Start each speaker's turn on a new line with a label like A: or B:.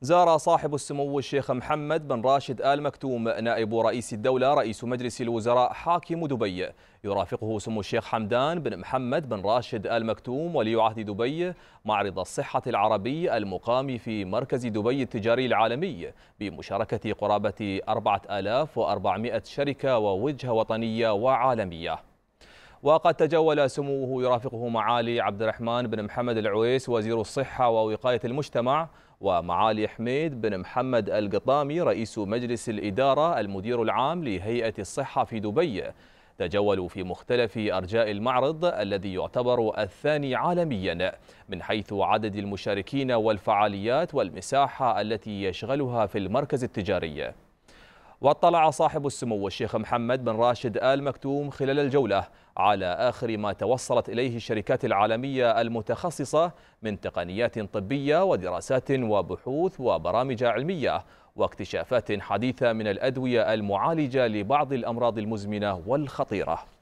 A: زار صاحب السمو الشيخ محمد بن راشد آل مكتوم نائب رئيس الدولة رئيس مجلس الوزراء حاكم دبي يرافقه سمو الشيخ حمدان بن محمد بن راشد آل مكتوم ولي عهد دبي معرض الصحة العربي المقام في مركز دبي التجاري العالمي بمشاركة قرابة 4400 شركة ووجهة وطنية وعالمية وقد تجول سموه يرافقه معالي عبد الرحمن بن محمد العويس وزير الصحة ووقاية المجتمع ومعالي حميد بن محمد القطامي رئيس مجلس الإدارة المدير العام لهيئة الصحة في دبي تجولوا في مختلف أرجاء المعرض الذي يعتبر الثاني عالميا من حيث عدد المشاركين والفعاليات والمساحة التي يشغلها في المركز التجاري واطلع صاحب السمو الشيخ محمد بن راشد آل مكتوم خلال الجولة على آخر ما توصلت إليه الشركات العالمية المتخصصة من تقنيات طبية ودراسات وبحوث وبرامج علمية واكتشافات حديثة من الأدوية المعالجة لبعض الأمراض المزمنة والخطيرة